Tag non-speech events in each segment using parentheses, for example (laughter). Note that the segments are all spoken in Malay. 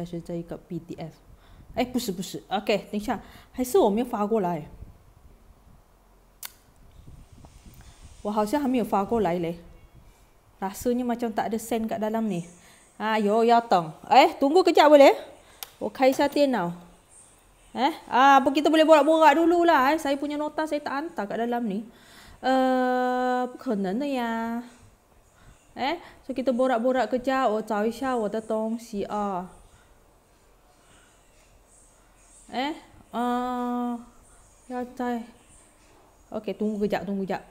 该是这一个 PDF。哎，不是不是，OK，等一下，还是我没有发过来，我好像还没有发过来嘞。Rasanya macam tak ada send kat dalam ni. Ayo, ya tong. Eh, tunggu kejap boleh? Okay, saya tenau. Eh, ah, apa kita boleh borak-borak dulu lah. Eh. Saya punya nota saya tak hantar kat dalam ni. Eh, uh, bukan ya. Eh, so kita borak-borak kejap. Oh, cari saya, saya ada tong si ah. Eh? Uh, ya, Tai. Okey, tunggu kejap, tunggu kejap.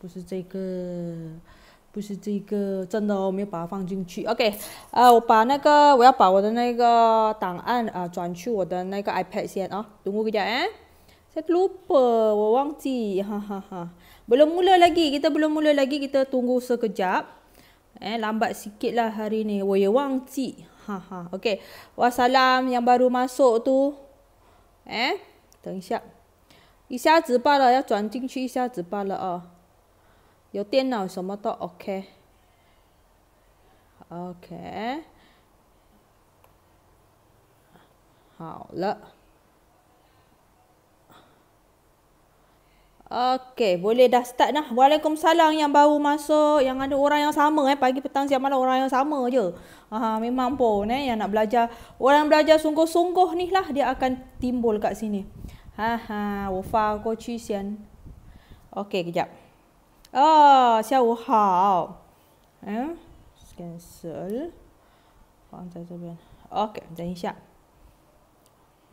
不是这个，不是这个，真的、哦，我没有把它放进去。OK，呃，我把那个，我要把我的那个档案啊、呃、转去我的那个 uh, uh, iPad 先啊、哦。等我一下，哎，set ah. eh. ha, ha, ha. Belum mula lagi kita belum mula lagi kita tunggu sekejap，哎，lambat eh, Lambat lah hari Saya ni，我也忘记，Ha ha. Okey. Wassalam yang baru masuk tu. Eh, tunggu siap. Isha zi ba le, ya zhuan jin qu isha zi ba le a. Yo dian nao shenme dou okay. Okay. 好了。Okey, boleh dah start dah. Waalaikumsalam yang baru masuk, yang ada orang yang sama eh pagi petang siang malam orang yang sama je. Ha memang pun eh yang nak belajar, orang belajar sungguh-sungguh ni lah dia akan timbul kat sini. Ha ha, wafa ko sian. Okey, kejap. Oh, ah, siau ha. Eh, cancel. Okey, dah siap.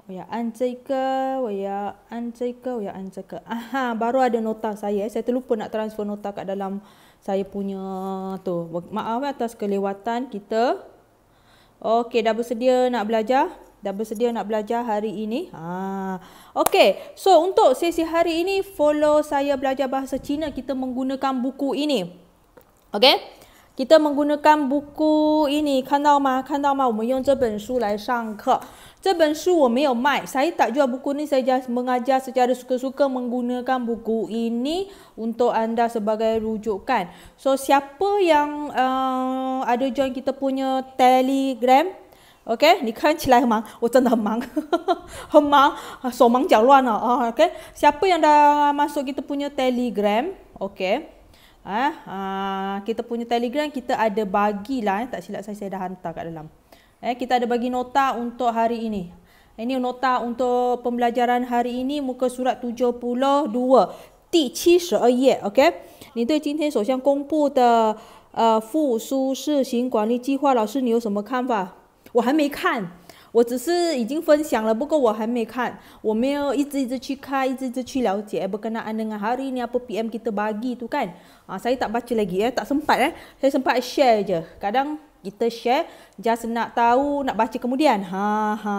我要按这个，我要按这个，我要按这个。啊哈，baru ada nota saya. Saya terlupa nak transfer nota kat dalam saya punya tu. Maaf eh atas kelewatan kita. Okey, dah bersedia nak belajar? Dah bersedia nak belajar hari ini? Ha. Okey, so untuk sesi hari ini follow saya belajar bahasa Cina kita menggunakan buku ini. Okey? kita menggunakan buku ini, kandau ma, kandau ma, kita menggunakan buku ini, kandau ma, kandau ma, kita menggunakan buku ini, saya tak jual buku ini, saya mengajar secara suka-suka menggunakan buku ini untuk anda sebagai rujukan. So, siapa yang uh, ada join kita punya telegram, OK，你看起来很忙，我真的很忙，很忙，手忙脚乱了啊。OK，siapa kan oh, (laughs) ah, yang dah masuk kita punya Telegram，OK、okay?。eh, uh, kita punya telegram kita ada bagilah eh, tak silap saya saya dah hantar kat dalam eh, kita ada bagi nota untuk hari ini ini nota untuk pembelajaran hari ini muka surat 72第七十二页，OK。你对今天首相公布的呃复苏试行管理计划，老师你有什么看法？我还没看。我只是已经分享了，不过我还没看，我没有一直一直去看，一直一直去了解 berkenaan dengan hari PM kita bagi tu kan. Ha, tak baca lagi ya, tak sempat eh. Saya sempat share je. Kadang kita share just nak tahu, nak baca kemudian. Ha ha,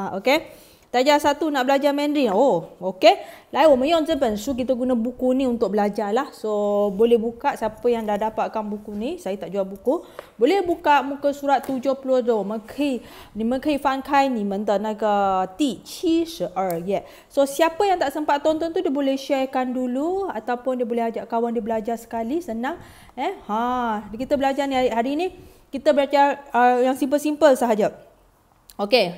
Tajah satu nak belajar Mandarin. Oh, okey. Lain like, umum yang su kita guna buku ni untuk belajar lah. So, boleh buka siapa yang dah dapatkan buku ni. Saya tak jual buku. Boleh buka muka surat tu Mekhi, ni mekhi fangkai ni menda naga di 72. Er. Yeah. So, siapa yang tak sempat tonton tu dia boleh sharekan dulu. Ataupun dia boleh ajak kawan dia belajar sekali. Senang. Eh, ha. Kita belajar ni hari, hari ni. Kita belajar uh, yang simple-simple sahaja. Okey,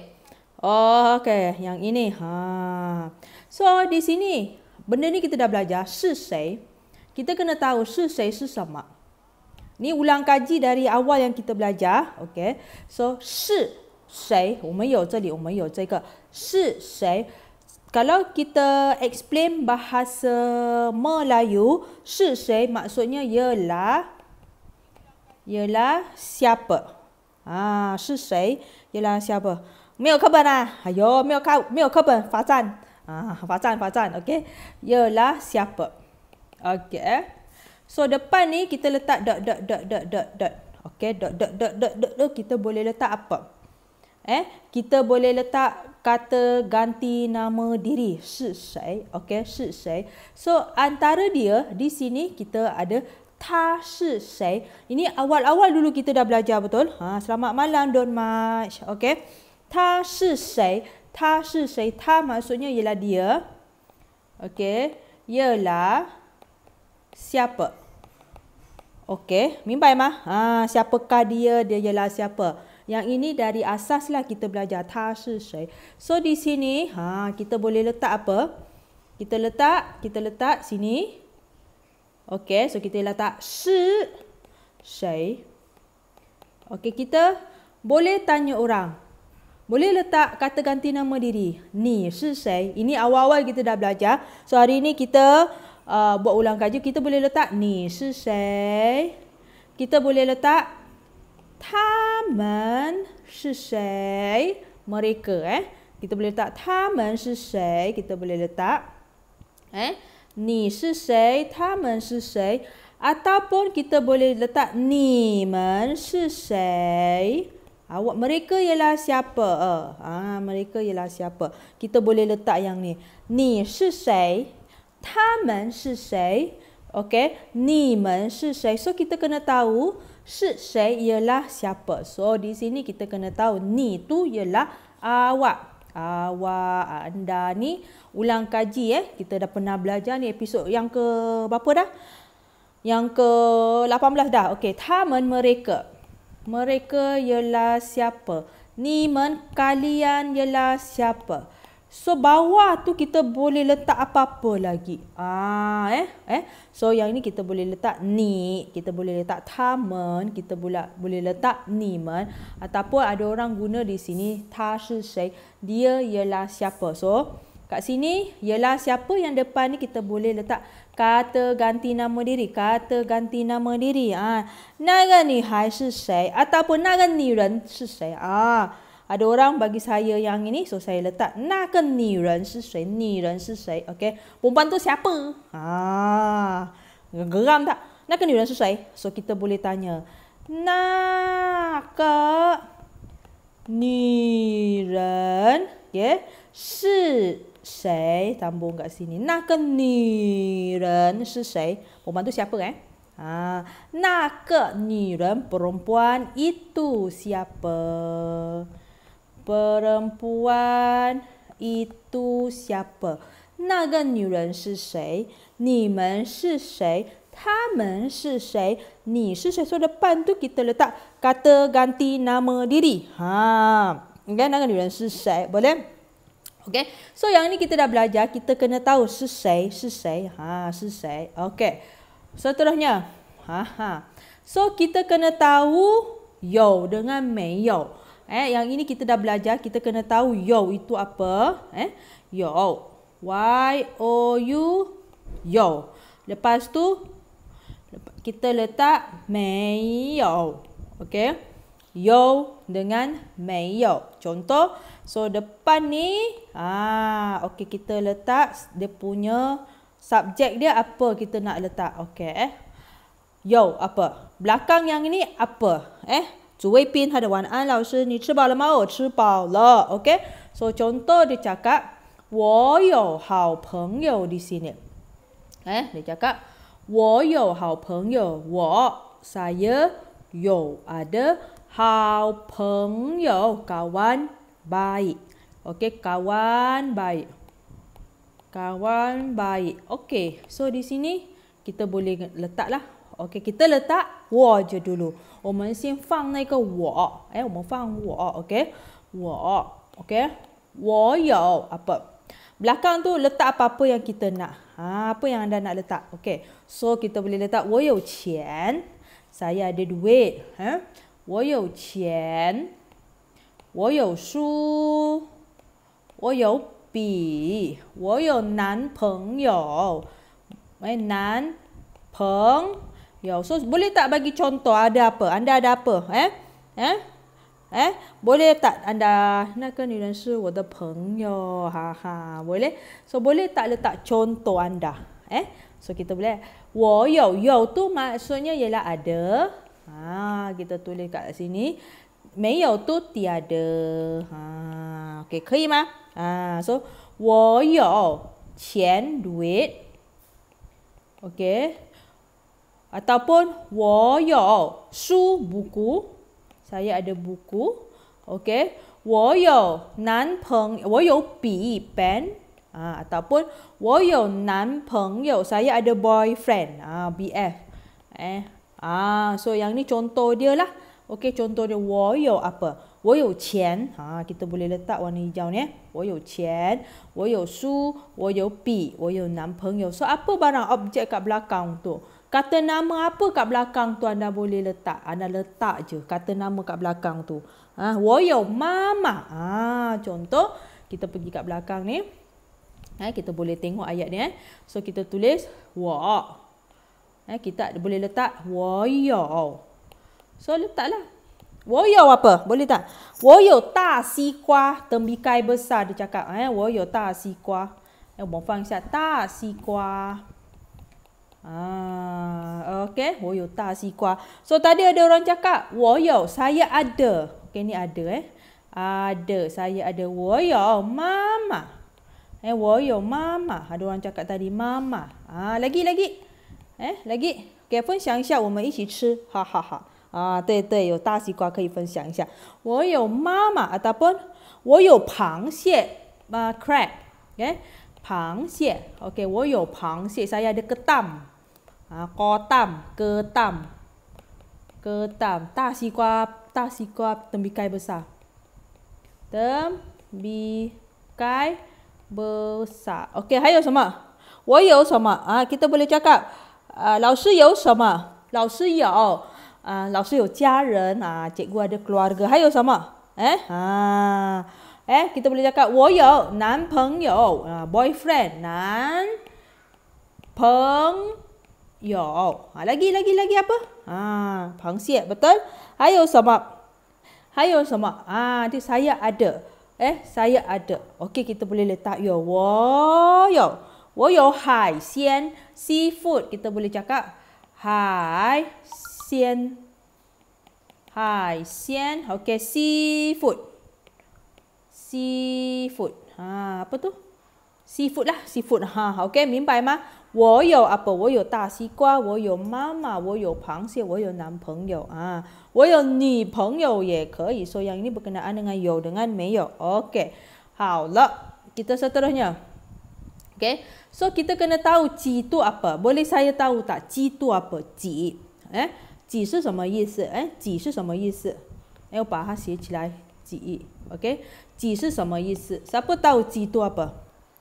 Oh, okay. Yang ini. Ha. So, di sini. Benda ni kita dah belajar. Sesei. Kita kena tahu sesei sesama. Ini ulang kaji dari awal yang kita belajar. Okay. So, sesei. Umay yo, jadi kita ada jadi ke. Sesei. Kalau kita explain bahasa Melayu, sesei maksudnya ialah ialah siapa. Ah, ha, sesei ialah siapa. 没有课本啊，哎呦，没有看，没有课本，罚站啊，罚站罚站，OK，要啦，siapa，OK，所以 depan ni kita letak dot dot dot dot dot dot，OK，、okay? dot dot dot dot dot dot kita boleh letak apa？Eh, kita boleh letak kata ganti nama diri sesai, okay, sesai. So antara dia di sini kita ada ta sesai. Ini awal-awal dulu kita dah belajar betul. Ha, selamat malam Don Maj, okay. Ta shi shai. Ta shi shai. Ta maksudnya ialah dia. Okey. Ialah siapa. Okey. Mimbai mah. Ha, siapakah dia? Dia ialah siapa. Yang ini dari asas lah kita belajar. Ta shi shai. So di sini ha, kita boleh letak apa? Kita letak. Kita letak sini. Okey. So kita letak si shai. Okey. Kita boleh tanya orang boleh letak kata ganti nama diri. Ni, sesei. Ini awal-awal kita dah belajar. So, hari ini kita uh, buat ulang kaji. Kita boleh letak ni, sesei. Kita boleh letak taman sesei. Mereka, eh. Kita boleh letak taman sesei. Kita boleh letak, eh. Ni, sesei. Taman sesei. Ataupun kita boleh letak ni, men, sesei. Mereka. Awak mereka ialah siapa? Eh, ah, uh, mereka ialah siapa? Kita boleh letak yang ni. Ni si sei? Ta men si sei? Okay, ni men si sei? So kita kena tahu si sei ialah siapa. So di sini kita kena tahu ni tu ialah awak. Awak anda ni ulang kaji eh. Kita dah pernah belajar ni episod yang ke berapa dah? Yang ke-18 dah. Okay, ta men Mereka. Mereka ialah siapa? Niman kalian ialah siapa? So bawah tu kita boleh letak apa-apa lagi. Ah eh eh. So yang ini kita boleh letak ni, kita boleh letak taman, kita boleh boleh letak niman ataupun ada orang guna di sini ta shi sei, dia ialah siapa. So Kat sini ialah siapa yang depan ni kita boleh letak kata ganti nama diri. Kata ganti nama diri. Ha. Naga ni hai si sei. Ataupun naga ni ren si sei. Ha. Ah. Ada orang bagi saya yang ini. So saya letak naga ni ren si sei. Ni ren si sei. Okay. Perempuan tu siapa? Ah. Geram tak? Naga ni ren si sei. So kita boleh tanya. Naga ni ren. Okay. Ya, 是。Yeah. 谁？当不个是你那个女人是谁？我们都下不哎啊，那个女人 perempuan itu siapa？perempuan itu siapa？那个女人是谁？你们是谁？他们是谁？你是谁？所以的伴都给得了大，kata ganti nama diri 哈、啊。你看那个女人是谁？不嘞？Okay, so yang ni kita dah belajar, kita kena tahu selesai, selesai, ha, selesai. Okay, seterusnya, ha, ha. So kita kena tahu yo dengan meyo. Eh, yang ini kita dah belajar, kita kena tahu yo itu apa? Eh, yo, y o u, yo. Lepas tu kita letak meyo. Okay, yo dengan meyo. Contoh, So depan ni ah okey kita letak dia punya subjek dia apa kita nak letak. Okey eh. Yo apa? Belakang yang ini apa? Eh, Zhu pin, ada, wan an lao shi, ni chi bao le ma? Wo chi bao le. Okey. So contoh dia cakap, wo you hao peng you di sini. Eh, dia cakap wo you hao peng you, wo saya yo ada hao peng you kawan baik. Okey, kawan baik. Kawan baik. Okey, so di sini kita boleh letaklah. Okey, kita letak wo je dulu. Omen xin fang na ge wo. Eh, omen fang wo, okey. Wo, okey. Wo you apa? Belakang tu letak apa-apa yang kita nak. Ha, apa yang anda nak letak. Okey. So kita boleh letak wo you qian. Saya ada duit, ha? Eh? 我有钱。Wow, 我有书，我有笔，我有男朋友。哎，男朋友，so boleh tak bagi contoh ada apa? Anda ada apa? Eh, eh, eh, boleh tak anda? 那个女人是我的朋友，哈哈，boleh. Ha, ha. So boleh tak letak contoh anda? Eh, so kita boleh. 我有有 tu maksudnya ialah ada. Ah, kita tulis kat sini. 没有都 o 的啊，OK 可以吗？啊，说、so, 我有钱 with，OK，、okay? ataupun 我有书 buku，saya ada buku，OK，、okay? 我有男朋友，我有笔 pen，啊，ataupun 我有男朋友，saya ada boyfriend 啊，BF，哎、okay?，啊，所、so, 以 yang ni contoh dia lah。Okey, contohnya woyo apa? Woyo qian. Ha, kita boleh letak warna hijau ni eh. Woyo qian, woyo su, woyo pi, woyo nanpengyou. So apa barang objek kat belakang tu? Kata nama apa kat belakang tu anda boleh letak? Anda letak je kata nama kat belakang tu. Ha, woyo mama. Ha, contoh kita pergi kat belakang ni. Ha, kita boleh tengok ayat ni eh. So kita tulis wa. Ha, kita boleh letak woyo. So letaklah. Woyo apa? Boleh tak? Woyo ta si kwa tembikai besar dia cakap. Eh? Woyo ta si kwa. Eh, Bawa faham siap. Ta si kwa. Ah, okay. Woyo ta si kwa. So tadi ada orang cakap. Woyo saya ada. Okay ni ada eh. Ada. Saya ada. Woyo mama. Eh, woyo mama. Ada orang cakap tadi. Mama. Ah, lagi lagi. Eh, lagi. Okay, pun siang siap. Kita makan. Ha ha ha. 啊，对对，有大西瓜可以分享一下。我有妈妈啊，大笨，我有螃蟹啊，crab，哎、okay?，螃蟹，OK，我有螃蟹，啥呀？那个蛋啊，高蛋，鸽蛋，鸽蛋，大西瓜，大西瓜，等比盖不啥？等比盖不啥？OK，还有什么？我有什么啊？给他不来加个啊？老师有什么？老师有。啊，老师有家人啊，结果的 ah, ah, keluarga，还有什么？哎啊，哎，给他们讲，我有男朋友啊，boyfriend，男朋友啊，lagi eh? ah, eh, lagi lagi apa？啊，螃蟹，betul？还有什么？还有什么啊？就 saya ada。Eh, saya ada. Okey, kita boleh letak yo. Wo yo. Wo yo hai xian seafood. Kita boleh cakap hai seafood. Seafood, 鲜，海鲜，OK，sea、okay, food，sea food，啊，不都，sea food 啦，sea food 哈，OK，明白吗？我有啊不，我有大西瓜，我有妈妈，我有螃蟹，我有男朋友啊，我有女朋友也可以说样，你不跟他按那有的按没有，OK，好了，kita Okay, so kita kena tahu ci tu apa. Boleh saya tahu tak ci tu apa? C, Eh? 几是什么意思？哎，几是什么意思？要把它写起来，几亿，OK？几是什么意思？啥不到几多不？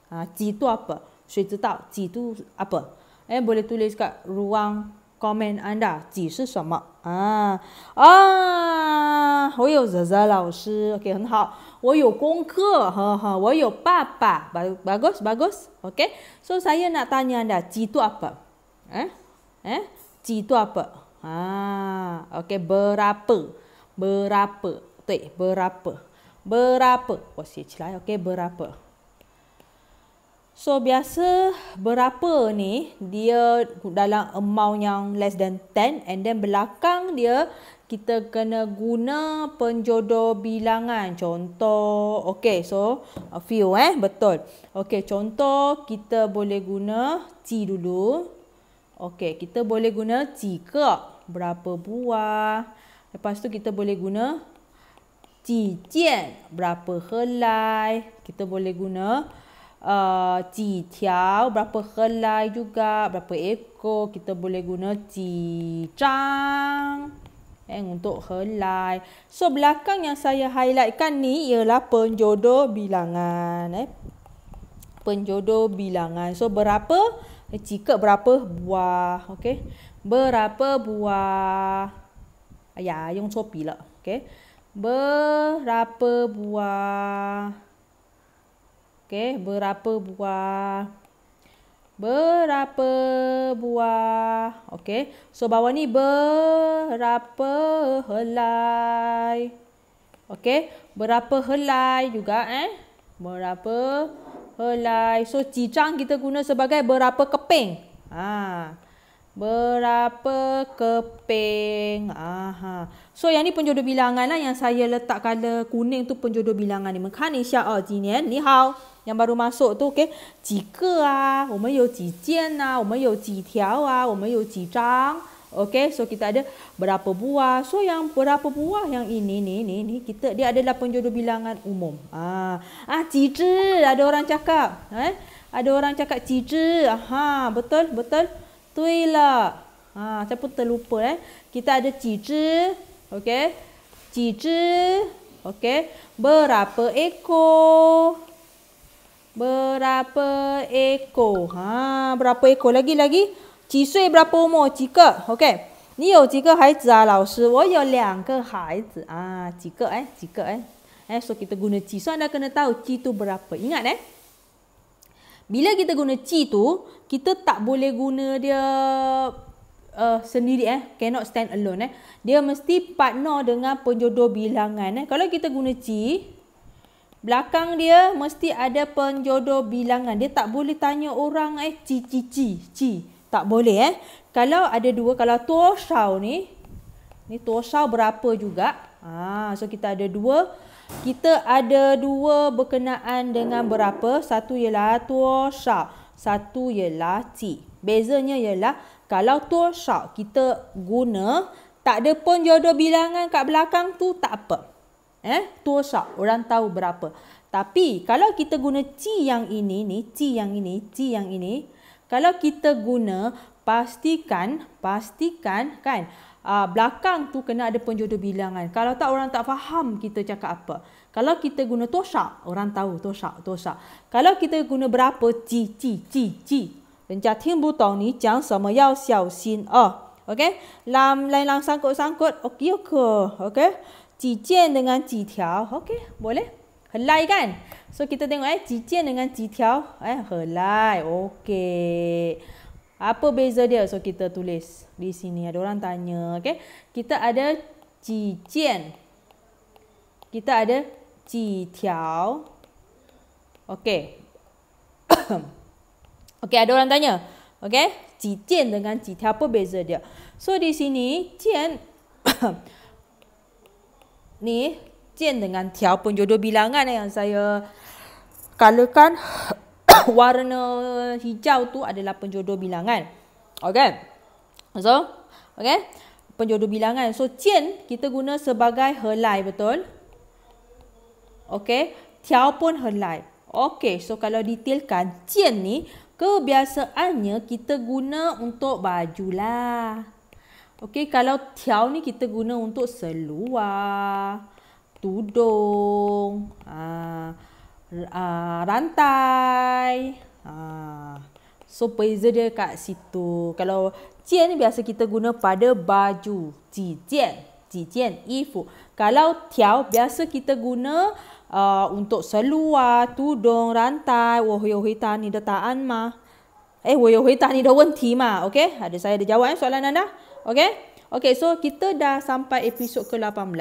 啊，几多不？谁知道几度啊不？哎，不能读了这个 ruang comment anda 几是什么啊？啊，我有泽泽老师，OK，很好，我有功课，呵呵，我有爸爸，bagus bagus，OK？So、okay? saya nak tanya anda 几多不？哎、啊、哎，几多不？啊 Ha, okey berapa? Berapa? Tuik, berapa? Berapa? Oh, sih Okey, berapa? So biasa berapa ni dia dalam amount yang less than 10 and then belakang dia kita kena guna penjodoh bilangan. Contoh, okay so a few eh, betul. Okay contoh kita boleh guna T dulu. Okey, kita boleh guna jika berapa buah. Lepas tu kita boleh guna jijian berapa helai. Kita boleh guna jitiao uh, berapa helai juga, berapa ekor. Kita boleh guna jijang eh, untuk helai. So belakang yang saya highlightkan ni ialah penjodoh bilangan. Eh. Penjodoh bilangan. So berapa? Berapa? Eh, Ciket berapa buah? okay? Berapa buah? Ya, yang copi lah. okay? Berapa buah? okay? berapa buah? Berapa buah? okay? So bawah ni berapa helai? okay? berapa helai juga eh? Berapa Helai. So cicang kita guna sebagai berapa keping? Ha. Berapa keping? Aha. So yang ni penjodoh bilangan lah yang saya letak color kuning tu penjodoh bilangan ni. Mekan insya Allah jin ni. Eh? Ni hao. Yang baru masuk tu okay? Jika ah, kita ada berapa jian ah, kita ada lah. berapa tiang kita ada berapa Okey, so kita ada berapa buah. So yang berapa buah yang ini ni ni ni kita dia ada adalah penjodoh bilangan umum. Ah, ah cici ada orang cakap, eh? Ada orang cakap cici. Aha, betul betul. Tuilah. Ha, ah, saya pun terlupa eh. Kita ada cici. Okey. Cici. Okey. Berapa ekor? Berapa ekor? Ha, berapa ekor lagi lagi? 几岁 berapa umur c guna c so anda kena tahu berapa. Ingat eh. Bila kita guna c tu, kita tak boleh guna dia uh, sendiri eh, cannot stand alone eh. Dia mesti partner dengan penjodoh bilangan eh. Kalau kita guna c Belakang dia mesti ada penjodoh bilangan. Dia tak boleh tanya orang eh c, c, c, c. Tak boleh eh. Kalau ada dua, kalau torsau ni, ni torsau berapa juga. Ha, so kita ada dua. Kita ada dua berkenaan dengan berapa. Satu ialah torsau. Satu ialah T. Bezanya ialah kalau torsau kita guna, tak ada pun jodoh bilangan kat belakang tu tak apa. Eh, torsau. Orang tahu berapa. Tapi kalau kita guna T yang ini, ni, T yang ini, T yang ini, T yang ini kalau kita guna pastikan pastikan kan uh, belakang tu kena ada penjodoh bilangan kalau tak orang tak faham kita cakap apa kalau kita guna tosak orang tahu tosak tosak kalau kita guna berapa ji ji ji ji Renja ting bu ni jiang sama yao xiao xin a. Okay. Lam lain lang sangkut sangkut. Okey ke? Okay. Ji jian dengan ji tiao. Okay. Boleh. Helai kan? So kita tengok eh cicin dengan citiao eh helai. Okey. Apa beza dia? So kita tulis di sini ada orang tanya, okey. Kita ada cicin. Kita ada citiao. Okey. (coughs) okey, ada orang tanya. Okey, cicin dengan citiao apa beza dia? So di sini cian (coughs) ni Tian dengan Tiao pun jodoh bilangan eh yang saya kalakan (coughs) warna hijau tu adalah penjodoh bilangan. Okay. So, okay. Penjodoh bilangan. So, Tian kita guna sebagai helai, betul? Okay. Tiao pun helai. Okay. So, kalau detailkan, Tian ni kebiasaannya kita guna untuk baju lah. Okay. Kalau Tiao ni kita guna untuk seluar tudung, uh, uh, rantai. Uh. So, beza dia kat situ. Kalau cian ni biasa kita guna pada baju. Ji jian. Ji jian, ifu. Kalau tiao, biasa kita guna uh, untuk seluar, tudung, rantai. Wah, oh, hui ni dah tak mah. Eh, wah, hui ni dah wenti mah. Okay, ada saya ada jawab eh, soalan anda. Okay. Okay, so kita dah sampai episod ke-18.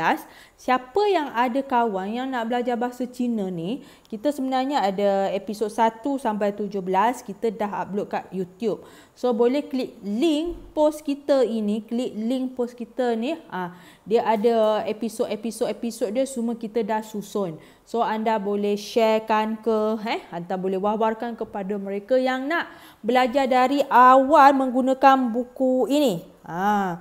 Siapa yang ada kawan yang nak belajar bahasa Cina ni, kita sebenarnya ada episod 1 sampai 17, kita dah upload kat YouTube. So, boleh klik link post kita ini, klik link post kita ni, ha, dia ada episod-episod-episod dia, semua kita dah susun. So, anda boleh sharekan ke, eh, anda boleh wawarkan kepada mereka yang nak belajar dari awal menggunakan buku ini. Haa. Ah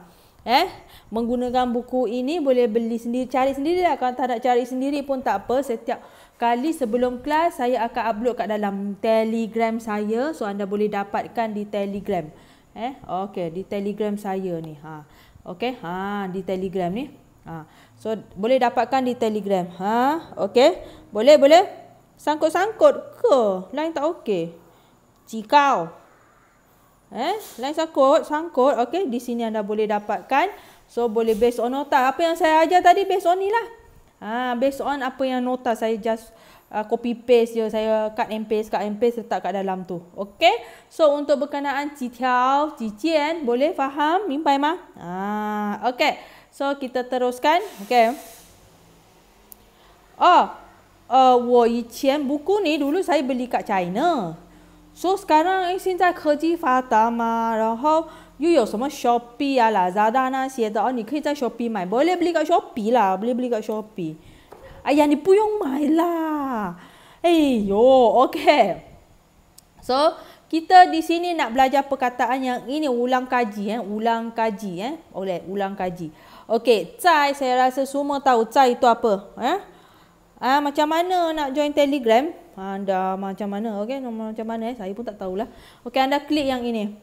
eh menggunakan buku ini boleh beli sendiri cari sendiri lah kalau tak nak cari sendiri pun tak apa setiap kali sebelum kelas saya akan upload kat dalam telegram saya so anda boleh dapatkan di telegram eh okey di telegram saya ni ha okey ha di telegram ni ha so boleh dapatkan di telegram ha okey boleh boleh sangkut-sangkut ke lain tak okey cikau Eh, lain sangkut, sangkut. Okey, di sini anda boleh dapatkan. So, boleh based on nota. Apa yang saya ajar tadi based on ni lah. Ha, based on apa yang nota saya just uh, copy paste je. Saya cut and paste, cut and paste letak kat dalam tu. Okey, so untuk berkenaan cithiaw, cician, boleh faham? Mimpai mah? Ha, Okey, so kita teruskan. Okey. Oh, uh, wo, yi, cian, buku ni dulu saya beli kat China. 所、so, 以，sekarang 哎，现在科技发达嘛，然后又有什么 Shopee 啊、Lazada 那些的哦，你可以在 Shopee 买，不要不要个 Shopee 啦，不要不要个 Shopee。哎呀，你不用买啦，哎呦，OK。So kita di sini nak belajar perkataan yang ini ulang kaji eh, ulang kaji eh, boleh ulang kaji. Okay, cai saya rasa semua tahu cai itu apa, eh? Ah macam mana nak join Telegram? anda macam mana okey nombor macam mana eh saya pun tak tahulah okey anda klik yang ini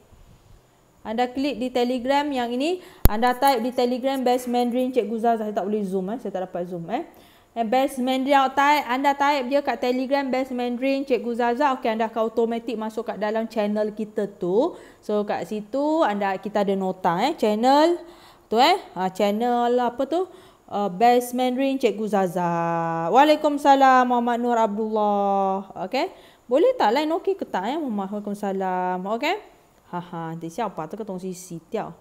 anda klik di telegram yang ini anda type di telegram best mandarin cikgu Zaz saya tak boleh zoom eh saya tak dapat zoom eh And best mandarin anda type anda type dia kat telegram best mandarin cikgu Zaza okey anda akan automatik masuk kat dalam channel kita tu so kat situ anda kita ada nota eh channel tu eh ha, channel apa tu uh, best Mandarin Cikgu Zaza. Waalaikumsalam Muhammad Nur Abdullah. Okay. Boleh tak lain okey ke tak ya? Waalaikumsalam. Okay. Haha, ha. nanti siapa tu ke tongsi si tiao.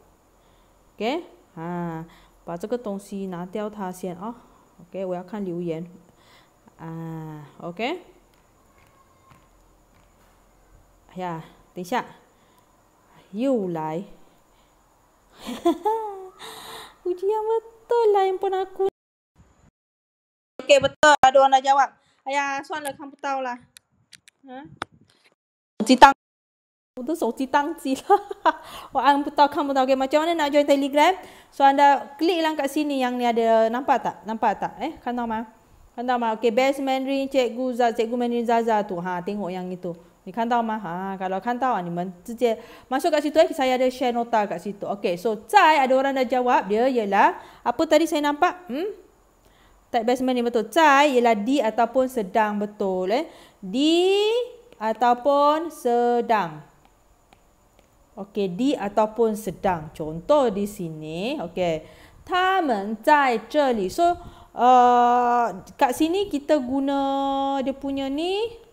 Okay. Ha, Ba zhe ge dongxi na diao ta xian a. Okay, wo yao kan liu yan. Ah, okay. Ai ah. ya, ding xia. Yu lai. Wu jiang me betul lah yang pun aku. Okay betul ada orang dah jawab. Ayah soalan lah kamu tahu lah. Ha? Huh? Aku tu sokci tangci lah. (laughs) Orang pun tahu, kamu tahu. Okay, macam mana nak join telegram? So, anda klik lah kat sini yang ni ada. Nampak tak? Nampak tak? Eh, kan tahu mah? Kan tahu mah? Okay, best Mandarin, cikgu Zaza, cikgu Mandarin Zaza tu. Ha, tengok yang itu. 你看到吗？哈、啊，看到看到啊，你们直接 ha, masuk situ eh, saya ada share nota kat situ. Okay, so Zai ada orang dah jawab dia ialah, apa tadi saya nampak? Hmm? Tag basement ni betul. Zai ialah di ataupun sedang betul eh. Di ataupun sedang. Okay, di ataupun sedang. Contoh di sini, okay. Taman zai zheli. So, uh, kat sini kita guna dia punya ni.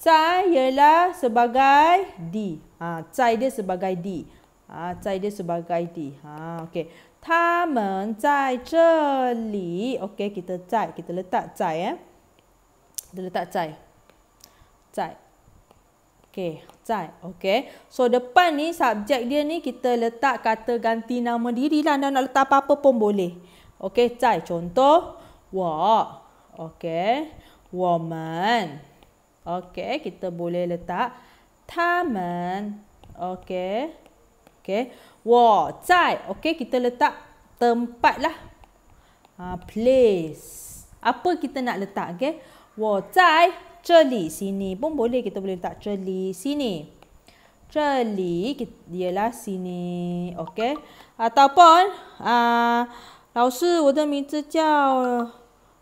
Cai ialah sebagai D. Ha, cai dia sebagai D. Ha, cai dia sebagai D. Ha, okay. Taman cai celi. Okay, kita cai. Kita letak cai. Eh. Kita letak cai. Cai. Okay, cai. Okay. So, depan ni subjek dia ni kita letak kata ganti nama diri lah. dan nak letak apa-apa pun boleh. Okay, cai. Contoh. Wah. Okay. Woman. Woman. Okey, kita boleh letak taman. Okey. Okey. Wo, zai. Okey, kita letak tempatlah. Ha, ah, place. Apa kita nak letak, okey? Wo, zai. Celi sini pun boleh kita boleh letak celi sini. Celi ialah sini. Okey. Ataupun a uh, 老师，我的名字叫。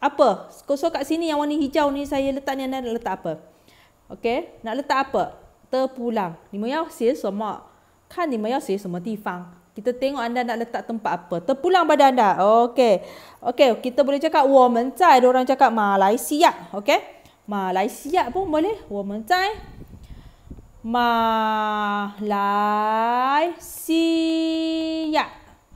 apa? kosong kat sini yang warna hijau ni saya letak ni nak letak apa? Okey, nak letak apa? Terpulang. Ni mai yao xie semua. Kan ni mai yao xie di Fang? Kita tengok anda nak letak tempat apa. Terpulang pada anda. Okey. Okey, kita boleh cakap wo men zai, orang cakap Malaysia, okey? Malaysia pun boleh. Wo men zai.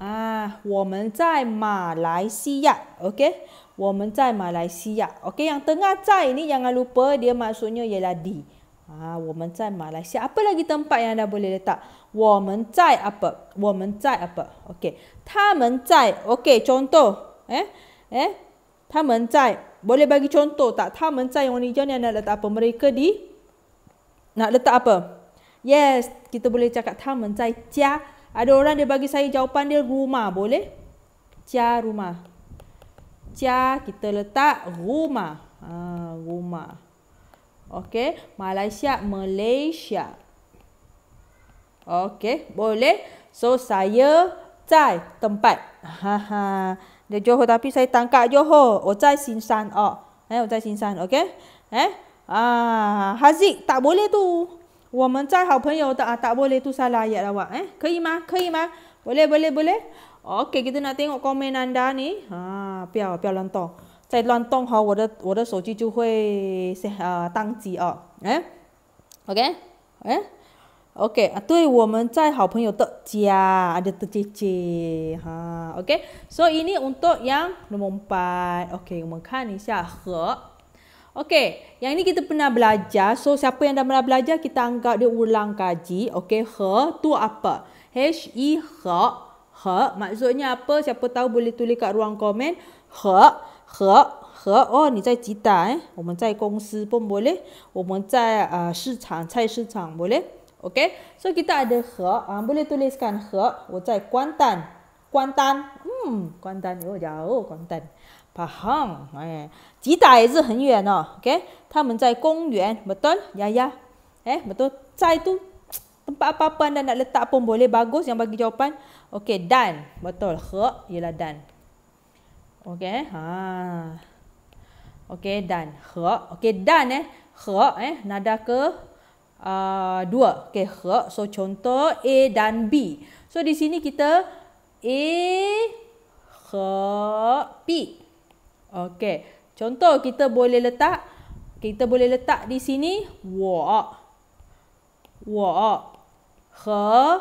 Ah, wo men zai Okey yang tengah zai ini jangan lupa dia maksudnya ialah di. Ha, 我们在马来西亚。apa lagi tempat yang anda boleh letak? 我们在 apa? 我们在 apa? OK, contoh, eh, eh, 他们在。boleh bagi contoh tak? orang yang letak apa mereka di. nak letak apa? Yes, kita boleh cakap ta mencai Cia, Ada orang dia bagi saya jawapan dia rumah, boleh? Cia rumah ca kita letak rumah. Ha, rumah. Okey, Malaysia, Malaysia. Okey, boleh. So saya cai tempat. Ha ha. Dia Johor tapi saya tangkap Johor. Oh, cai Sinsan. Oh. Eh, oh, cai Sinsan. Okey. Eh? Ah, Haziq tak boleh tu. Kita cai 好朋友的 ah, tak boleh tu salah ayat awak eh. Kei ma? Boleh, boleh, boleh. Okey, kita nak tengok komen anda ni. Ha, biar, biar lontong. Saya lontong, ha, wadah, wadah soji tu hui uh, ah, tangji. Oh. Eh? Okey? Eh? OK，对，我们在好朋友的家，阿的姐姐哈。OK，so、okay? Ha, ini untuk yang nomor p a t OK，我们看一下和。OK，yang ini kita pernah belajar，so siapa yang dah pernah belajar，kita anggap dia ulang kaji。OK，和 tu apa？H E 和。E, Hak maksudnya apa siapa tahu boleh tulis kat ruang komen. Hak, hak, hak. Oh, ni zai kita eh. Omen zai kongsi pun boleh. Omen zai uh, ah, sichang, cai sichang boleh. Okay. So kita ada hak. Uh, ah, boleh tuliskan hak. Wo oh, zai Kuantan. Kuantan. Hmm, Kuantan. Oh, jauh Kuantan. Paham. Eh. Cita ye eh, jauh hen yuan oh. Okay. Tamen zai kong Betul? Ya, ya. Eh, betul. Zai tu tempat apa-apa anda nak letak pun boleh bagus yang bagi jawapan okey dan betul kh ialah dan okey ha okey dan kh okey dan eh kh eh nada ke uh, dua okey kh so contoh a dan b so di sini kita a kh p okey contoh kita boleh letak kita boleh letak di sini wa wa 和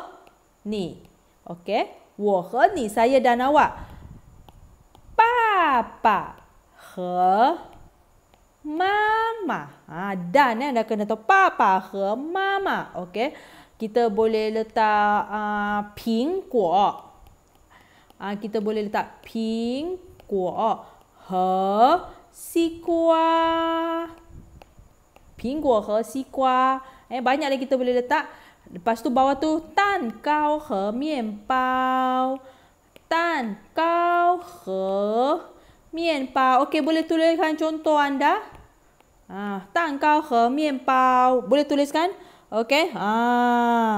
你，OK，我和你，撒耶达纳瓦，爸爸和妈妈啊，蛋呢，那可能都爸爸和妈妈，OK，给它玻璃的它啊苹果啊，给它玻璃的它苹果和西瓜，苹果和西瓜，哎，把你的给它玻璃的它。Lepas tu bawah tu tan kau he mian bao. Tan kau he mian bao. Okey boleh tuliskan contoh anda. Ah, tan kau he mian bao. Boleh tuliskan? Okey. Ha. Ah.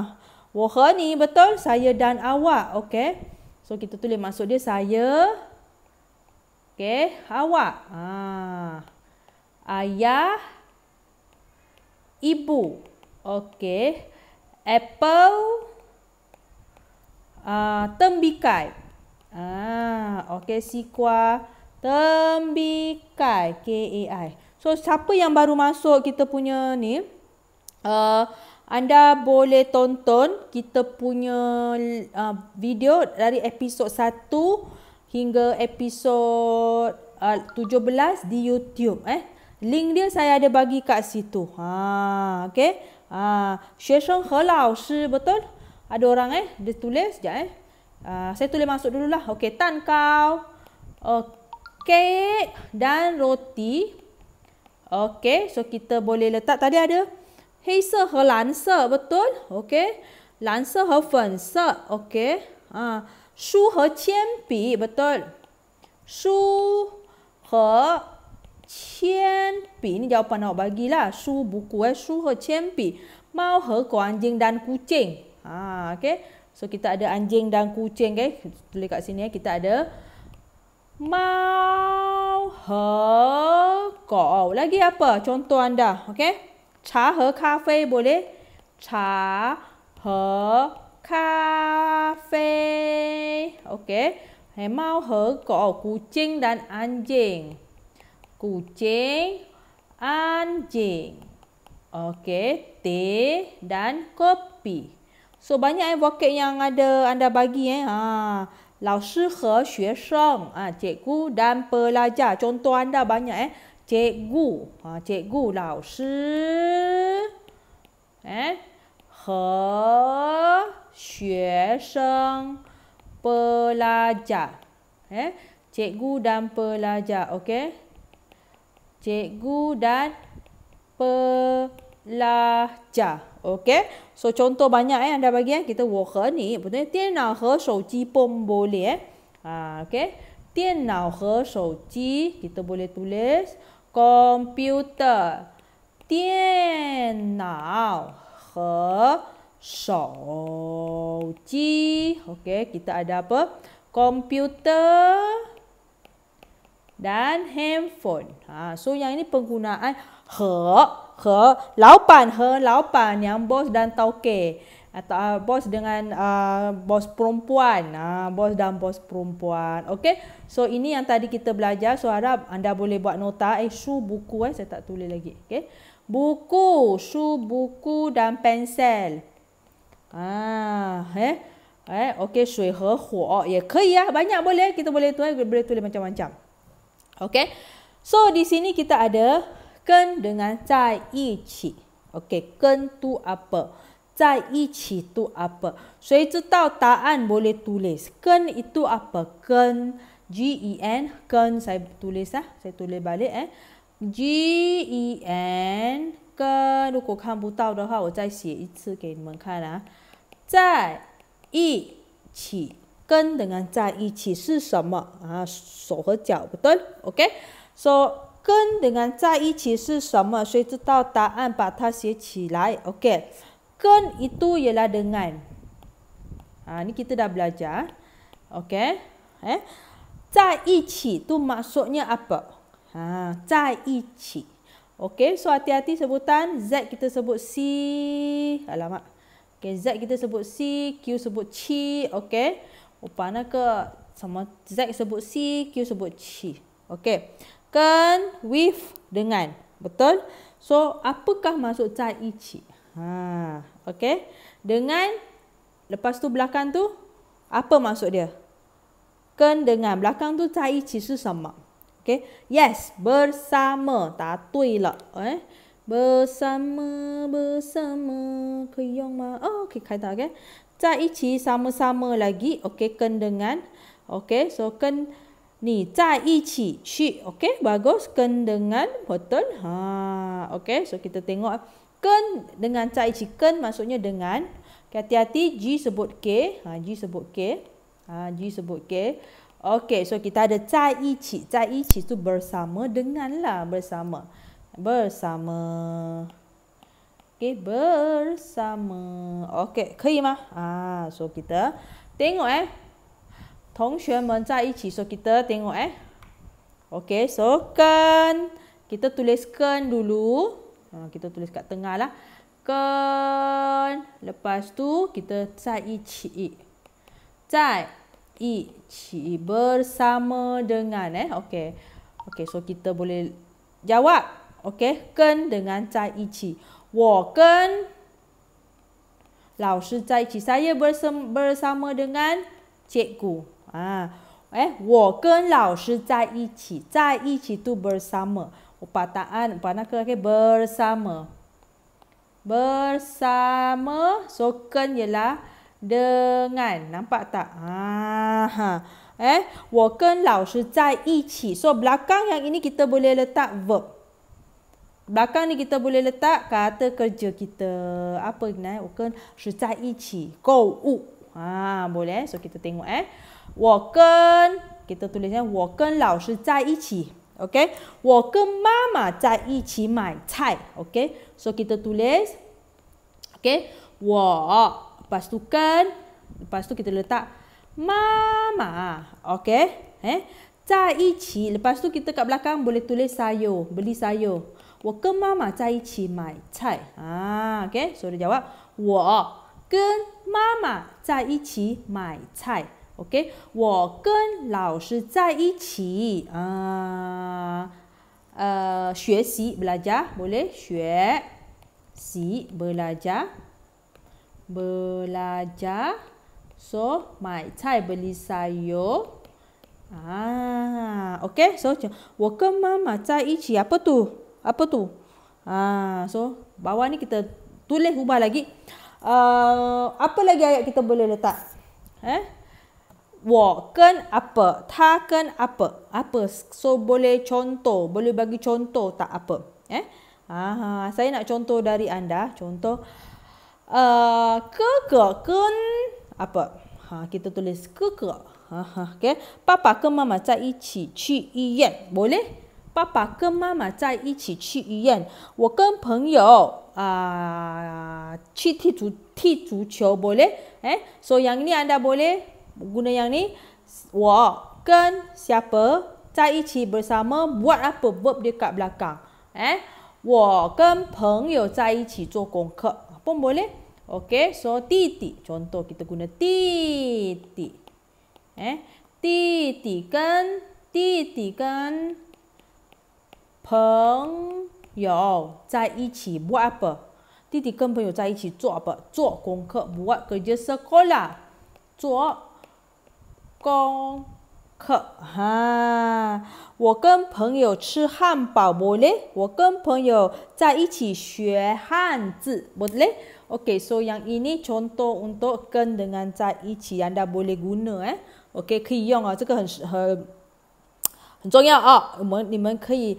Wo he ni betul saya dan awak. Okey. So kita tulis maksud dia saya Okey, awak. Ah. Ayah ibu. Okey apple uh, tembikai. Ah, okay okey kua tembikai K A I. So siapa yang baru masuk kita punya ni uh, anda boleh tonton kita punya uh, video dari episod 1 hingga episod uh, 17 di YouTube eh. Link dia saya ada bagi kat situ. Ha, okey. Ha, Syesong he lao shi, betul? Ada orang eh, dia tulis, sekejap eh. Ha, saya tulis masuk dululah. Okey, tan kau. Okey, dan roti. Okey, so kita boleh letak. Tadi ada hei se he lan se, betul? Okey, lan se he fen se, okey. Ha, shu he qian bi, betul? Shu he ni jawapan awak bagilah. Su buku eh. Su he cempi. Mau he ko anjing dan kucing. Ha, okay. So kita ada anjing dan kucing. Okay. Tulis kat sini eh. Kita ada. Mau he ko. Lagi apa? Contoh anda. Okay. Cha he kafe boleh? Cha he kafe. Okay. Hey, eh, mau he ko. Kucing dan anjing kucing, anjing. Okey, teh dan kopi. So banyak eh vocab yang ada anda bagi eh. Ha, lao shi he xue sheng. Ha, cikgu dan pelajar. Contoh anda banyak eh. Cikgu. Ha, cikgu lao shi. Eh. He xue sheng pelajar. Eh. Cikgu dan pelajar. Okey cikgu dan pelajar. Okey. So contoh banyak eh anda bagi eh. Kita wo he ni. Betul ni. Tian nao he shou ji pun boleh eh. Ha, okey. Tian nao he shou ji. Kita boleh tulis. Komputer. Tian nao he shou ji. Okey. Kita ada apa? computer, computer dan handphone. Ha, so yang ini penggunaan he, he, laupan, he, laupan yang bos dan tauke. Atau uh, bos dengan uh, bos perempuan. Uh, bos dan bos perempuan. Okay. So ini yang tadi kita belajar. So harap anda boleh buat nota. Eh su buku eh. Saya tak tulis lagi. Okay. Buku. Su buku dan pensel. Ah, eh. Eh, okay, sui he huo, ya, ke ya, banyak boleh, kita boleh tu, eh, boleh tulis macam-macam. Okay. So di sini kita ada ken dengan zai yiqi. Okay. Ken tu apa? Zai yiqi tu apa? Sui so, tahu taan boleh tulis. Ken itu apa? Ken. G-E-N. Ken saya tulis lah. Saya tulis balik eh. G-E-N. Ken. Jika kan bu tau dah. Saya saya saya lagi untuk saya lihat. saya saya 跟 �engan 在一起是什么啊？手和脚不对，OK？说、so, 跟 �engan 在一起是什么？谁知道答案？把它写起来，OK？跟 itu ialah dengan 啊，你 kita dah belajar，OK？、Okay? 哎、欸，在一起 itu maksudnya apa？啊，在一起，OK？说、so, hati-hati sebutan Z kita sebut C，阿拉嘛，OK？Z kita sebut C，Q sebut C，OK？、Okay? Upana ke sama, z sebut c q sebut C, 是不 c，OK，跟 kan with dengan 跟 betul。So apakah maksud zai ha, Dengan lepas tu belakang tu apa maksud dia？跟 kan dengan belakang tu zai ichi 是什么？OK，yes、okay? Yes, bersama keyong lah, eh. ma oh, okay kaita okay 在一起 sama sama sama lagi okey ken dengan okey so ken ni zai yi qi okey bagus ken dengan betul ha okey so kita tengok ken dengan zai yi ken maksudnya dengan okay, hati-hati g sebut k ha g sebut k ha g sebut k okey so kita ada zai yi tu bersama dengan lah bersama bersama Okey, bersama. Okey, boleh ah. tak? Ah, so kita tengok eh. Tongxuemen 在一起, so kita tengok eh. Okey, so kan kita tuliskan dulu. Ha, kita tulis kat tengah lah. Kan. Lepas tu kita zaiqi. Zaiqi bersama dengan eh. okay, okay, so kita boleh jawab. okay, kan dengan zaiqi. 我跟老师在一起，saya bersama bersama dengan cikgu 啊，哎，我跟老师在一起，在一起 ah, eh, tu bersama。我把答案把那个 bersama bersama so ken ialah dengan nampak tak ah eh 我跟老师在一起 so belakang yang ini kita boleh letak verb Belakang ni kita boleh letak kata kerja kita. Apa ni? Eh? Bukan shuzai ichi. Kou wu. Ha, boleh. Eh? So, kita tengok eh. wo Woken. Kita tulis eh. Woken lao shi zai ichi. Okay. Woken mama zai ichi mai cai. Okay. So, kita tulis. Okay. Wo. Lepas tu kan. Lepas tu kita letak. Mama. Okay. Eh. Zai ichi. Lepas tu kita kat belakang boleh tulis sayur. Beli sayur. 我跟妈妈在一起买菜啊，OK，所以就话我跟妈妈在一起买菜，OK，我跟老师在一起啊，呃，学习，belajar boleh 学习，belajar belajar so 买菜，beli sayur。啊，OK，so、okay, 我跟妈妈在一起啊，不读。apa tu ha, so bawah ni kita tulis ubah lagi uh, apa lagi ayat kita boleh letak eh wo ken apa ta ken apa apa so boleh contoh boleh bagi contoh tak apa eh Aha, saya nak contoh dari anda contoh uh, ke ke ken apa ha, kita tulis ke ke Aha, okay. Papa ke mama cai chi chi iye boleh 爸爸跟妈妈在一起去医院，我跟朋友啊、呃、去踢足踢足球，不嘞？哎、欸，所以样你安达不嘞？我那样呢？我跟谁不在一起？bersama buat apa verb dekat belakang？哎、欸，我跟朋友在一起做功课，不不嘞？Okay, so titi contoh kita guna titi，哎、欸，titi 跟 titi 跟。弟弟跟朋友在一起 buat apa？弟弟跟朋友在一起做 apa？做功课 buat kerja sekolah，做功课哈、啊。我跟朋友吃汉堡 boleh？我跟朋友在一起学汉字 boleh？Okay，所、so、以 yang ini contoh untuk ken dengan 在一起 anda boleh guna 哎、eh?。Okay，可以用啊，这个很很很重要啊，我们你们可以。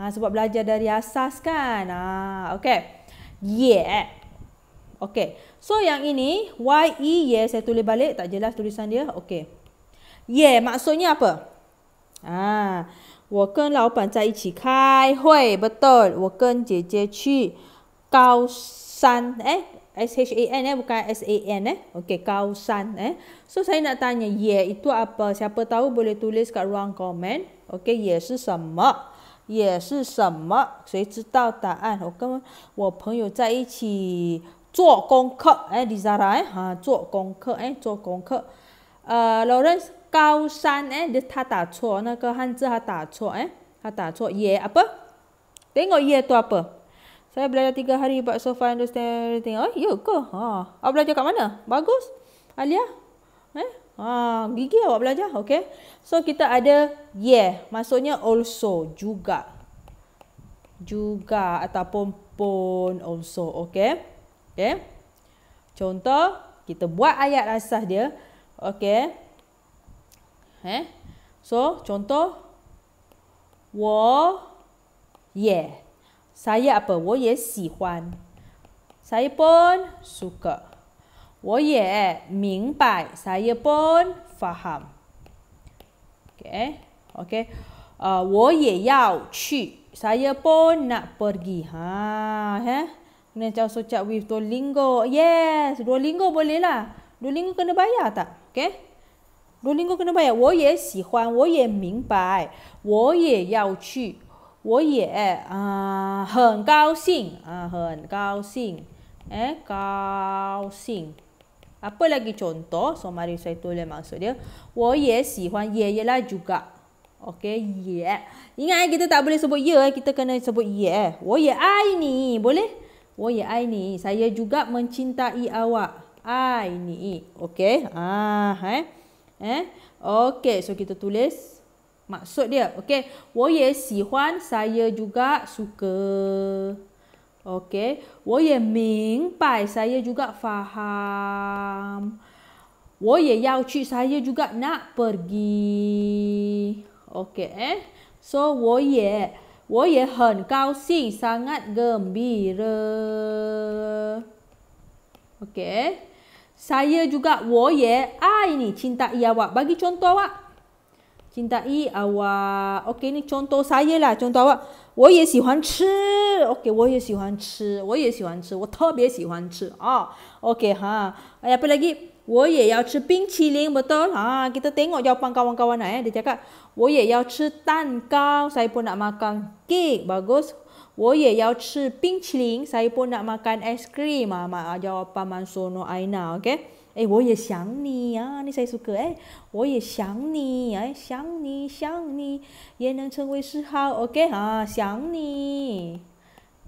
Ha, sebab belajar dari asas kan. Ha, okay. Yeah. Okay. So yang ini, Y-E, y e, Saya tulis balik. Tak jelas tulisan dia. Okay. Yeah, maksudnya apa? Ha, 我跟老板在一起开会. Betul. 我跟姐姐去高山. Eh? S-H-A-N eh, bukan S-A-N eh. Okay, kausan eh. So, saya nak tanya, yeah itu apa? Siapa tahu boleh tulis kat ruang komen. Okay, yeah 是什么?也是什么？谁知道答案？我跟我朋友在一起做功课，哎，你咋来啊？做功课，哎，做功课。呃，老人高山，哎，他打错那个汉字，他打错，哎，他打错也啊不，等我也多不。Saya belajar tiga hari buat so far understand everything. Oh, iya ke? Ha. Awak belajar kat mana? Bagus. Alia? Eh? Ha, gigi awak belajar. Okay. So, kita ada yeah. Maksudnya also. Juga. Juga. Ataupun pun also. Okay. Okay. Contoh. Kita buat ayat asas dia. Okay. Eh. So, contoh. Wo. Yeah. Saya apa? Wo ye si Saya pun suka. 我也明白，saya pun faham。OK，OK，呃，我也要去，saya uh, pun nak pergi, ha, cakap so cak with Duolingo. Yes, Duolingo bolehlah. lah. Duolingo kena bayar tak? Okay. Duolingo kena bayar. ah, 我也喜欢，我也明白，我也要去，我也啊、uh, 很高兴啊、uh, 很高兴，哎、uh, eh, 高兴。Uh, 高兴 apa lagi contoh? So, mari saya tulis maksud dia. Wo ye si huan ye ye lah juga. Okay, ye. Yeah. Ingat eh, kita tak boleh sebut ye. Eh. Kita kena sebut ye. Yeah. Wo ye ai ni. Boleh? Wo ye ai ni. Saya juga mencintai awak. Ai ni. Okay. Ah, eh. Eh. Okay. So, kita tulis. Maksud dia. Okay. Wo ye si huan. Saya juga suka. Okay. Wo ye ming bai. Saya juga faham. Wo ye yao chi. Saya juga nak pergi. Okay. Eh? So wo ye. Wo ye hen kao sing. Sangat gembira. Okay. Eh. Saya juga wo ye. Ai ni cinta iya wak. Bagi contoh wak cintai awak. Okey ni contoh saya lah, contoh awak. Saya suka Okay, 我也喜欢吃，OK，我也喜欢吃，我也喜欢吃，我特别喜欢吃啊、oh,，OK 哈、huh?，哎呀，不来给，我也要吃冰淇淋，betul 啊，kita tengok jawapan kawan-kawan naya lah, eh. dia Saya pun nak makan cake，bagus，我也要吃冰淇淋，saya pun nak makan es krim，啊，嘛，jawapan ha, Mansono Aina，OK、okay?。哎，我也想你呀、啊，你谁首歌？哎，我也想你，哎，想你想你，也能成为嗜好。OK eh, 啊，想你，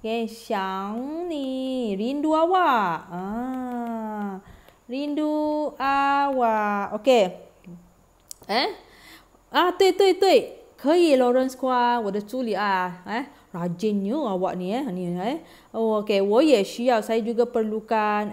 也想你，rindu awak 啊，rindu awak。OK，哎，啊，对对对，可以，Lawrence Kwa，我的助理啊，哎。Rajinnya awak ni eh ni juga perlukan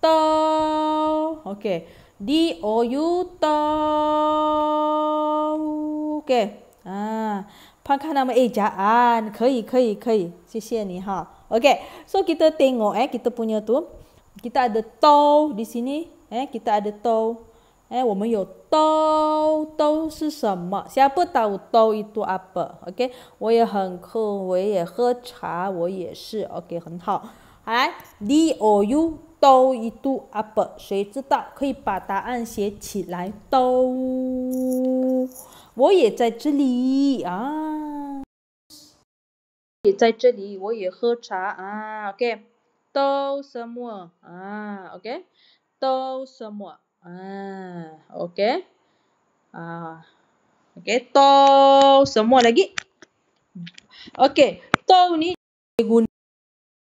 豆，OK，D y O U T O，OK y 啊，潘看那么诶，佳安，可以，可以，可以，谢谢你哈，OK，So kita tengok 诶，kita punya tu，kita ada tao di sini，诶，kita ada tao，诶，我们有豆，o 是什么？下不到五豆，itu apa？OK，我也很酷，我也喝茶，我也是，OK，很好，来，D O U 都一度阿不，谁知道？可以把答案写起来。都，我也在这里啊，也在这里，我也喝茶啊。OK，都什么啊？OK，都什么啊？OK，啊，OK，都什么来？OK，都你。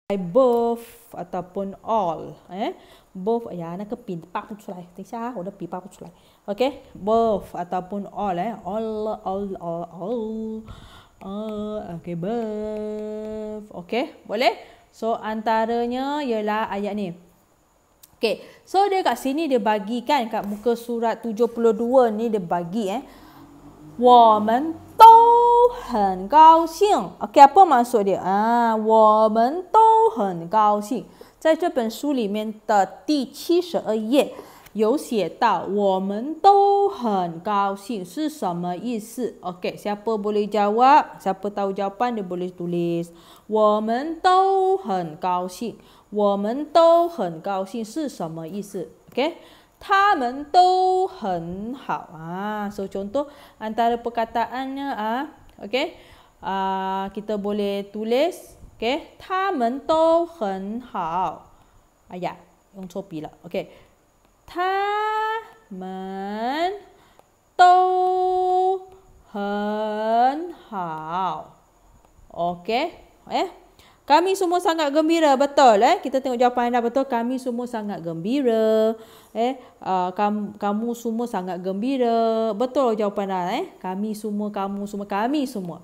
来 both nak ke pin 啊，到 pun all，哎，both，哎呀，那个笔拔不出来，等一下啊，我的笔拔不出来，OK，both eh? ya, 啊，到 pun all eh all all all, all，OK，both，OK，、okay, okay, So antaranya ialah ayat ni. Okay, so dia kat sini dia bagi kan kat muka surat 72 ni dia bagi eh. Wa man 很高兴。OK，不满说的啊，我们都很高兴。在这本书里面的第七十二页有写到，我们都很高兴是什么意思？OK，siapa boleh jawab? Siapa tahu jawapan dia boleh tulis. 我们都很高兴，我们都很高兴是什么意思？OK。他们都很好啊，所以很多 antara perkataannya 啊。So, contoh, Okay. Uh, kita boleh tulis. Okay. Tamen dou hen hao. Ayah. Yung cobi lah. Okay. Tamen dou hen hao. Okay. Eh. Kami semua sangat gembira, betul eh? Kita tengok jawapan anda betul. Kami semua sangat gembira. Eh, uh, ah, kamu, kamu semua sangat gembira. Betul jawapan anda eh? Kami semua, kamu semua, kami semua.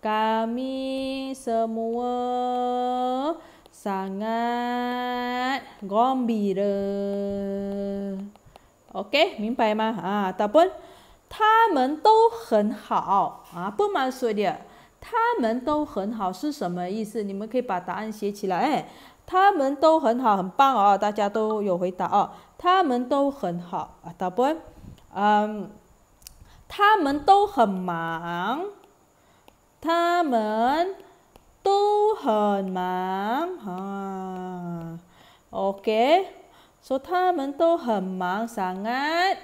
Kami semua sangat gembira. Okey, mimpai mah. Ha, ataupun, Tamen tu hen hao. Ah, apa maksud dia? 他们都很好是什么意思？你们可以把答案写起来。他们都很好，很棒哦，大家都有回答哦。他们都很好啊，大波。嗯，他们都很忙，他们都很忙。哈，OK，说他们都很忙，上啊，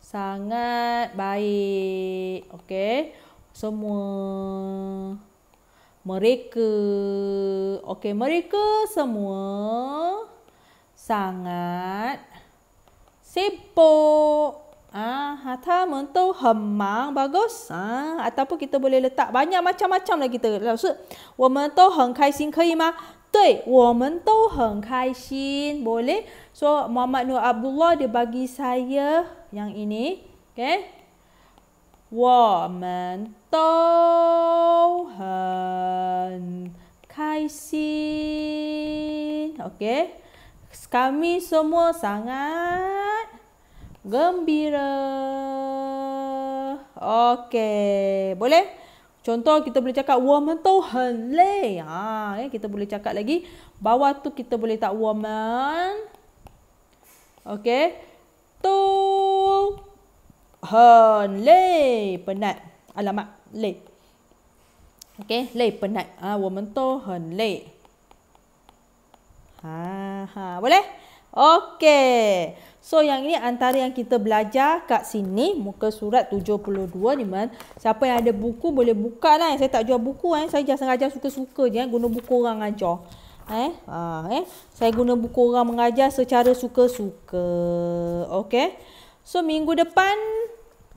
上啊拜 b OK。semua mereka okey mereka semua sangat sibuk ah ha, ha mentu hemang bagus ah ha, ataupun kita boleh letak banyak macam-macam lagi. kita maksud so, wo men tou heng kai xin ke yi ma dui wo men tou heng kai xin boleh so Muhammad Nur Abdullah dia bagi saya yang ini okey 我们都很开心。OK，kami semua sangat gembira. Okay, boleh. Contoh kita boleh cakap woman tu helai. Ha, eh, kita boleh cakap lagi. Bawah tu kita boleh tak woman. Okay. Tu hen le penat Alamak, le okey le penat ah ha, women to hen le ha ha boleh okey so yang ini antara yang kita belajar kat sini muka surat 72 ni man siapa yang ada buku boleh buka lah saya tak jual buku eh saya just ajar suka-suka je eh. guna buku orang ajar eh ha eh saya guna buku orang mengajar secara suka-suka okey So minggu depan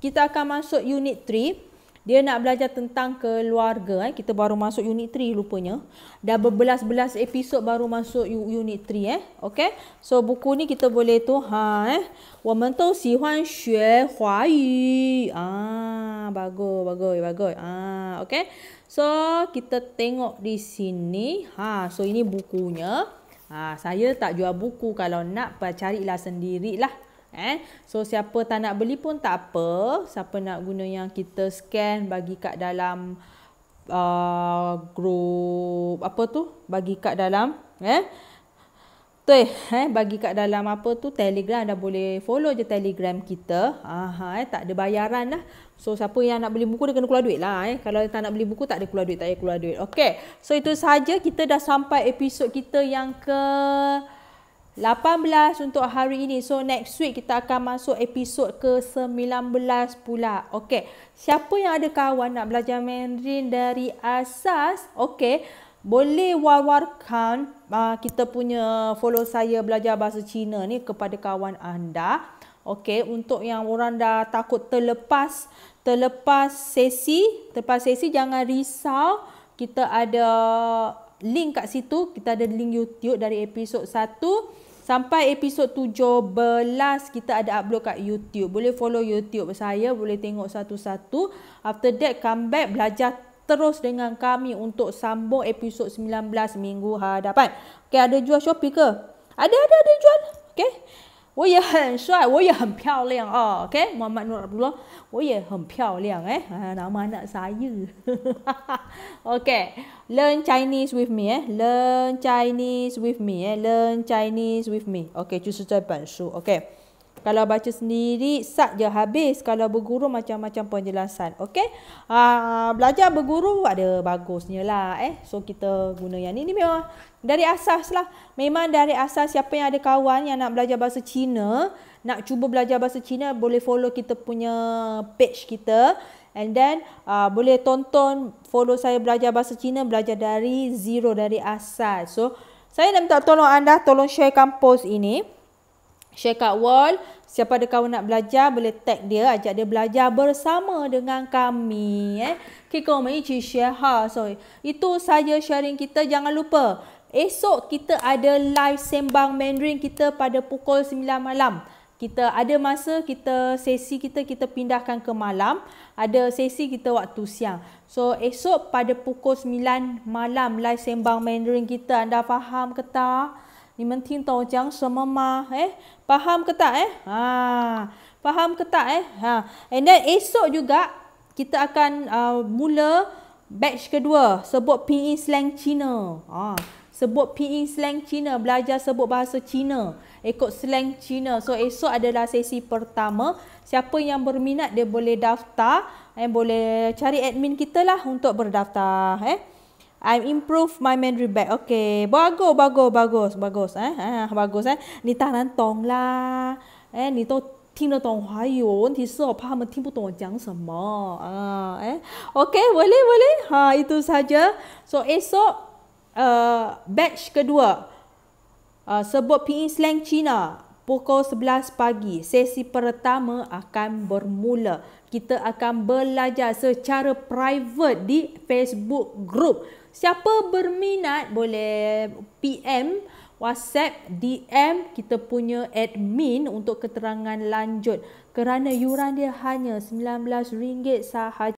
kita akan masuk unit 3. Dia nak belajar tentang keluarga. Eh. Kita baru masuk unit 3 lupanya. Dah berbelas-belas episod baru masuk unit 3. Eh. Okay. So buku ni kita boleh tu. Ha, eh. Women tu si huan xue hua yu. Ah, bagus, bagus, bagus. Ah, okay. So kita tengok di sini. Ha, so ini bukunya. Ha, saya tak jual buku kalau nak sendiri lah. Eh? So siapa tak nak beli pun tak apa. Siapa nak guna yang kita scan bagi kat dalam uh, group apa tu? Bagi kat dalam eh? Tu eh, eh, bagi kat dalam apa tu Telegram anda boleh follow je Telegram kita. Aha, eh, tak ada bayaran lah. So siapa yang nak beli buku dia kena keluar duit lah eh. Kalau tak nak beli buku tak ada keluar duit, tak ada keluar duit. Okey. So itu saja kita dah sampai episod kita yang ke 18 untuk hari ini. So next week kita akan masuk episod ke 19 pula. Okey. Siapa yang ada kawan nak belajar Mandarin dari asas? Okey. Boleh war-warkan uh, ah, kita punya follow saya belajar bahasa Cina ni kepada kawan anda. Okey, untuk yang orang dah takut terlepas terlepas sesi, terlepas sesi jangan risau. Kita ada link kat situ, kita ada link YouTube dari episod 1 Sampai episod 17 kita ada upload kat YouTube. Boleh follow YouTube saya, boleh tengok satu-satu. After that come back belajar terus dengan kami untuk sambung episod 19 minggu hadapan. Okey, ada jual Shopee ke? Ada, ada, ada jual. Okey. 我也很帅，我也很漂亮哦。OK，慢慢读咯，我也很漂亮哎。啊，慢妈那啥意思？OK，Learn Chinese with me，哎，Learn Chinese with me，哎，Learn Chinese with me。OK，就是这本书。OK。Kalau baca sendiri, sat je habis. Kalau berguru macam-macam penjelasan. Okey? Uh, belajar berguru ada bagusnya lah. Eh? So, kita guna yang ni. Ini memang dari asas lah. Memang dari asas siapa yang ada kawan yang nak belajar bahasa Cina. Nak cuba belajar bahasa Cina, boleh follow kita punya page kita. And then, uh, boleh tonton, follow saya belajar bahasa Cina. Belajar dari zero, dari asas. So, saya nak minta tolong anda, tolong sharekan post ini share kat wall. Siapa ada kawan nak belajar boleh tag dia ajak dia belajar bersama dengan kami eh. Kita mai ci share ha sorry. Itu saja sharing kita jangan lupa. Esok kita ada live sembang Mandarin kita pada pukul 9 malam. Kita ada masa kita sesi kita kita pindahkan ke malam. Ada sesi kita waktu siang. So esok pada pukul 9 malam live sembang Mandarin kita anda faham ke tak? 你们听懂讲什么吗？哎，巴哈姆克塔哎啊，巴哈姆克塔哎哈。And eh? eh? eh? then esok juga kita akan uh, mula batch kedua sebut pinyin e slang Cina. Ah, sebut pinyin e slang Cina, belajar sebut bahasa Cina ikut slang Cina. So esok adalah sesi pertama. Siapa yang berminat dia boleh daftar. Eh, boleh cari admin kita lah untuk berdaftar. Eh. I improve my Mandarin back. Okay. Bagus, bagus, bagus, bagus. Eh? Ah, bagus. Eh? Ni tak nak tong lah. Eh, ni tu 听得懂华语，我问题是我怕他们听不懂我讲什么啊！哎，OK，我嘞我嘞，哈，一度啥子？So esok，呃、uh,，batch kedua，呃、uh,，sebut pinyin slang Cina pukul sebelas pagi. Sesi pertama akan bermula. Kita akan belajar secara private di Facebook group. Siapa berminat boleh PM WhatsApp DM kita punya admin untuk keterangan lanjut kerana yuran dia hanya RM19 sahaja.